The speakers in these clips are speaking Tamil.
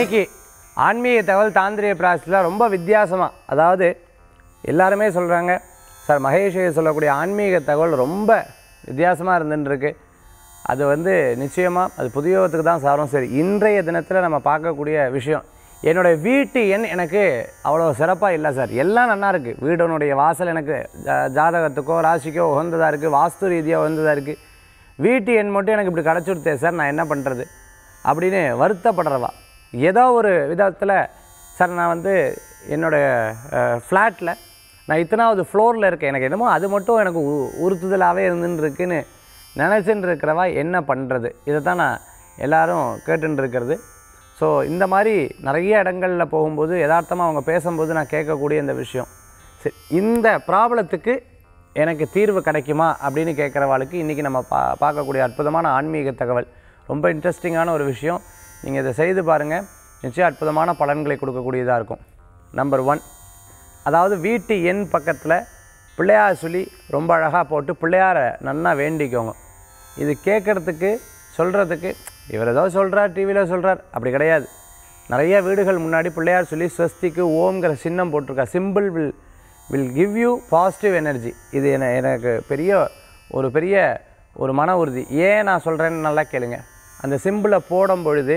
இன்றைக்கி ஆன்மீக தகவல் தாந்திரிய பிராசஸில் ரொம்ப வித்தியாசமாக அதாவது எல்லாருமே சொல்கிறாங்க சார் மகேஷ் சொல்லக்கூடிய ஆன்மீக தகவல் ரொம்ப வித்தியாசமாக இருந்துருக்கு அது வந்து நிச்சயமாக அது புதியோகத்துக்கு தான் சாரும் சரி இன்றைய தினத்தில் நம்ம பார்க்கக்கூடிய விஷயம் என்னுடைய வீட்டு எண் எனக்கு அவ்வளோ சிறப்பாக இல்லை சார் எல்லாம் நல்லா இருக்குது வீடனுடைய வாசல் எனக்கு ஜாதகத்துக்கோ ராசிக்கோ உகந்ததாக இருக்குது வாஸ்து ரீதியாக உகந்ததாக இருக்குது வீட்டு எண் மட்டும் எனக்கு இப்படி கிடச்சுடுத்தே சார் நான் என்ன பண்ணுறது அப்படின்னு வருத்தப்படுறவா ஏதோ ஒரு விதத்தில் சார் நான் வந்து என்னோடய ஃப்ளாட்டில் நான் இத்தனாவது ஃப்ளோரில் இருக்கேன் எனக்கு என்னமோ அது மட்டும் எனக்கு உ உறுத்துதலாகவே இருந்துருக்குன்னு நினச்சின்னு இருக்கிறவா என்ன பண்ணுறது இதை தான் நான் எல்லோரும் கேட்டுருக்கிறது ஸோ இந்த மாதிரி நிறைய இடங்களில் போகும்போது யதார்த்தமாக அவங்க பேசும்போது நான் கேட்கக்கூடிய இந்த விஷயம் சரி இந்த ப்ராப்ளத்துக்கு எனக்கு தீர்வு கிடைக்குமா அப்படின்னு கேட்குறவாளுக்கு இன்றைக்கி நம்ம பா பார்க்கக்கூடிய அற்புதமான ஆன்மீக தகவல் ரொம்ப இன்ட்ரெஸ்டிங்கான ஒரு விஷயம் நீங்கள் இதை செய்து பாருங்கள் நிச்சயம் அற்புதமான பலன்களை கொடுக்கக்கூடியதாக இருக்கும் நம்பர் ஒன் அதாவது வீட்டு எண் பக்கத்தில் பிள்ளையார் சொல்லி ரொம்ப அழகாக போட்டு பிள்ளையாரை நல்லா வேண்டிக்கோங்க இது கேட்குறதுக்கு சொல்கிறதுக்கு இவர் ஏதோ சொல்கிறார் டிவியில் சொல்கிறார் அப்படி கிடையாது நிறைய வீடுகள் முன்னாடி பிள்ளையார் சொல்லி ஸ்வஸ்திக்கு ஓம்ங்கிற சின்னம் போட்டிருக்கா symbol will will give you positive energy இது என எனக்கு பெரிய ஒரு பெரிய ஒரு மன உறுதி ஏன் நான் சொல்கிறேன்னு நல்லா கேளுங்க அந்த சிம்பிளை போடும் பொழுது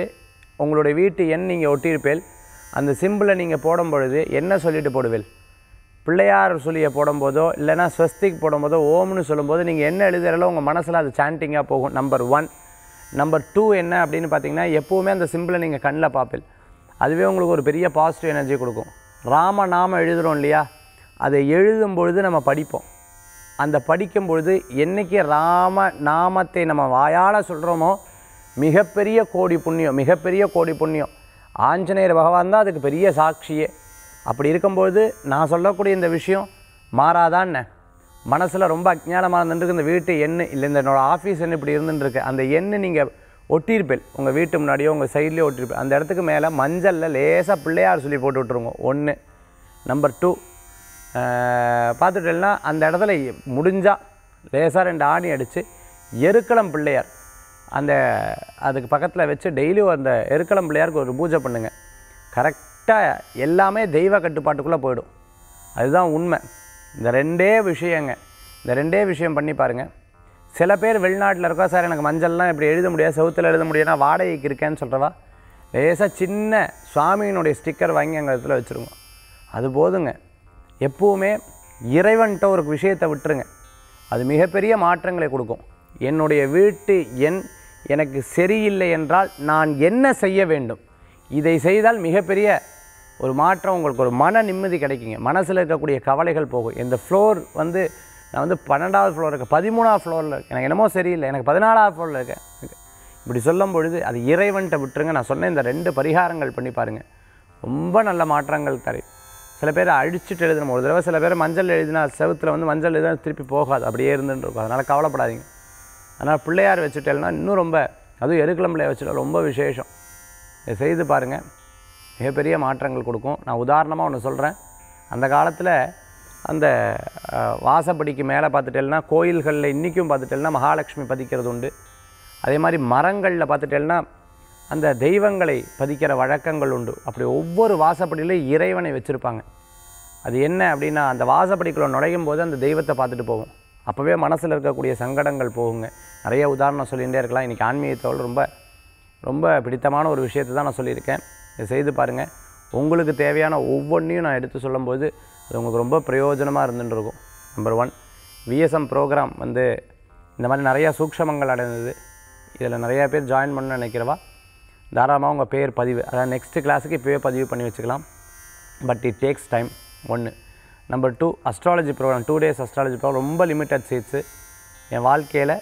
உங்களுடைய வீட்டு எண் நீங்கள் ஒட்டியிருப்பேல் அந்த சிம்பிளை நீங்கள் போடும் பொழுது என்ன சொல்லிட்டு போடுவேல் பிள்ளையார் சொல்லியை போடும்போதோ இல்லைனா ஸ்வஸ்திக் போடும்போதோ ஓம்னு சொல்லும்போது நீங்கள் என்ன எழுதுறலோ உங்கள் மனசில் அது சாண்டிங்காக போகும் நம்பர் ஒன் நம்பர் டூ என்ன அப்படின்னு பார்த்தீங்கன்னா எப்போவுமே அந்த சிம்பிளை நீங்கள் கண்ணில் பார்ப்பேன் அதுவே உங்களுக்கு ஒரு பெரிய பாசிட்டிவ் எனர்ஜி கொடுக்கும் ராம நாம எழுதுகிறோம் இல்லையா அதை எழுதும் பொழுது நம்ம படிப்போம் அந்த படிக்கும் பொழுது என்றைக்கு ராம நாமத்தை நம்ம வாயால் சொல்கிறோமோ மிகப்பெரிய கோடி புண்ணியம் மிகப்பெரிய கோடி புண்ணியம் ஆஞ்சநேயர் பகவான் தான் அதுக்கு பெரிய சாட்சியே அப்படி இருக்கும்போது நான் சொல்லக்கூடிய இந்த விஷயம் மாறாதான்னு மனசில் ரொம்ப அஜானமாக இருந்துருக்கு இந்த வீட்டு எண்ணு இல்லை இந்த என்னோடய ஆஃபீஸ் எண்ணு இப்படி இருந்துருக்கு அந்த எண்ணு நீங்கள் ஒட்டியிருப்பேன் உங்கள் வீட்டு முன்னாடியோ உங்கள் சைட்லேயோ ஒட்டியிருப்பேன் அந்த இடத்துக்கு மேலே மஞ்சளில் லேசாக பிள்ளையார் சொல்லி போட்டு விட்ருங்க ஒன்று நம்பர் டூ பார்த்துட்டேன்னா அந்த இடத்துல முடிஞ்சால் லேசாக ரெண்டு ஆணி அடித்து எருக்களம் பிள்ளையார் அந்த அதுக்கு பக்கத்தில் வச்சு டெய்லியும் அந்த எருக்களம் பிள்ளையாருக்கு ஒரு பூஜை பண்ணுங்கள் கரெக்டாக எல்லாமே தெய்வ கட்டுப்பாட்டுக்குள்ளே போயிடும் அதுதான் உண்மை இந்த ரெண்டே விஷயங்க இந்த ரெண்டே விஷயம் பண்ணி பாருங்கள் சில பேர் வெளிநாட்டில் இருக்கா சார் எனக்கு மஞ்சள்லாம் இப்படி எழுத முடியாது செவுத்தில் எழுத முடியும்னா வாடகைக்கு இருக்கேன்னு சொல்கிறவா லேசாக சின்ன சுவாமியினுடைய ஸ்டிக்கர் வாங்கி எங்கள் இடத்துல வச்சுருங்க அது போதுங்க எப்போவுமே இறைவன்கிட்ட ஒரு விஷயத்தை விட்டுருங்க அது மிகப்பெரிய மாற்றங்களை கொடுக்கும் என்னுடைய வீட்டு எண் எனக்கு சரியில்லை என்றால் நான் என்ன செய்ய வேண்டும் இதை செய்தால் மிகப்பெரிய ஒரு மாற்றம் உங்களுக்கு ஒரு மன நிம்மதி கிடைக்குங்க மனசில் இருக்கக்கூடிய கவலைகள் போகும் இந்த ஃப்ளோர் வந்து நான் வந்து பன்னெண்டாவது ஃப்ளோர் இருக்கேன் பதிமூணாவது ஃப்ளோரில் இருக்கேன் எனக்கு என்னமோ சரியில்லை எனக்கு பதினாலாவது ஃப்ளோரில் இருக்கேன் இப்படி சொல்லும் பொழுது அது இறைவன்கிட்ட விட்டுருங்க நான் சொன்ன இந்த ரெண்டு பரிகாரங்கள் பண்ணி பாருங்கள் ரொம்ப நல்ல மாற்றங்கள் தரை சில பேர் அழிச்சிட்டு எழுதணும் ஒரு தடவை சில பேர் மஞ்சள் எழுதினா செவத்தில் வந்து மஞ்சள் எழுதினா திருப்பி போகாது அப்படியே இருந்துட்டு இருக்கும் அதனால் கவலைப்படாதீங்க அதனால் பிள்ளையார் வச்சுட்டேன்னா இன்னும் ரொம்ப அதுவும் எருக்கலம்பிள்ளை வச்சுட்டா ரொம்ப விசேஷம் இதை செய்து பாருங்கள் மிகப்பெரிய மாற்றங்கள் கொடுக்கும் நான் உதாரணமாக ஒன்று சொல்கிறேன் அந்த காலத்தில் அந்த வாசப்படிக்கு மேலே பார்த்துட்டேன்னா கோயில்களில் இன்றைக்கும் பார்த்துட்டேன்னா மகாலட்சுமி பதிக்கிறது உண்டு அதே மாதிரி மரங்களில் பார்த்துட்டேன்னா அந்த தெய்வங்களை பதிக்கிற வழக்கங்கள் உண்டு அப்படி ஒவ்வொரு வாசப்படியிலையும் இறைவனை வச்சுருப்பாங்க அது என்ன அப்படின்னா அந்த வாசப்படிக்குள்ளே நுழையும் போது அந்த தெய்வத்தை பார்த்துட்டு போவோம் அப்போவே மனசில் இருக்கக்கூடிய சங்கடங்கள் போகுங்க நிறைய உதாரணம் சொல்லிகிட்டே இருக்கலாம் இன்றைக்கி ஆன்மீகத்தோடு ரொம்ப ரொம்ப பிடித்தமான ஒரு விஷயத்தை தான் நான் சொல்லியிருக்கேன் இதை செய்து பாருங்கள் உங்களுக்கு தேவையான ஒவ்வொன்றையும் நான் எடுத்து சொல்லும்போது அது உங்களுக்கு ரொம்ப பிரயோஜனமாக இருந்துட்டுருக்கும் நம்பர் ஒன் விஎஸ்எம் ப்ரோக்ராம் வந்து இந்த மாதிரி நிறையா சூக்ஷமங்கள் அடைந்தது இதில் நிறையா பேர் ஜாயின் பண்ண நினைக்கிறவா தாராளமாக உங்கள் பேர் பதிவு அதாவது நெக்ஸ்ட்டு கிளாஸுக்கு இப்போவே பதிவு பண்ணி வச்சுக்கலாம் பட் இட் டேக்ஸ் டைம் ஒன்று number two astrology program two days astrology program ரொம்ப லிமிட்டட் சீட்ஸு என் வாழ்க்கையில்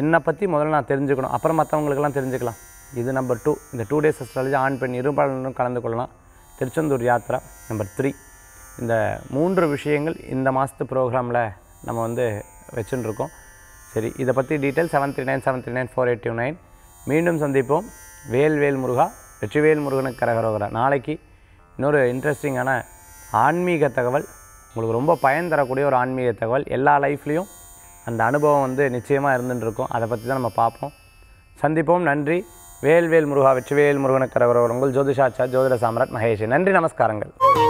என்னை பற்றி முதல்ல நான் தெரிஞ்சுக்கணும் அப்புறம் மற்றவங்களுக்கெல்லாம் தெரிஞ்சுக்கலாம் இது நம்பர் டூ இந்த டூ டேஸ் அஸ்ட்ராலஜி ஆண் பெண் இருபாளரும் கலந்து கொள்ளலாம் திருச்செந்தூர் யாத்திரா நம்பர் த்ரீ இந்த மூன்று விஷயங்கள் இந்த மாதத்து ப்ரோக்ராமில் நம்ம வந்து வச்சுட்டுருக்கோம் சரி இதை பற்றி detail seven three nine seven three nine four eight two nine மீண்டும் சந்திப்போம் வேல் வேல் முருகா வெற்றிவேல் முருகனுக்கு கரகரோகரா நாளைக்கு இன்னொரு இன்ட்ரெஸ்டிங்கான ஆன்மீக தகவல் உங்களுக்கு ரொம்ப பயன் தரக்கூடிய ஒரு ஆன்மீக தகவல் எல்லா லைஃப்லேயும் அந்த அனுபவம் வந்து நிச்சயமாக இருந்துட்டுருக்கும் அதை பற்றி தான் நம்ம பார்ப்போம் சந்திப்போம் நன்றி வேல்வேல் முருகா வெற்றிவேல் முருகனுக்கரவர் உங்கள் ஜோதிஷாச்சா ஜோதிட சாம்ராட் மகேஷ் நன்றி நமஸ்காரங்கள்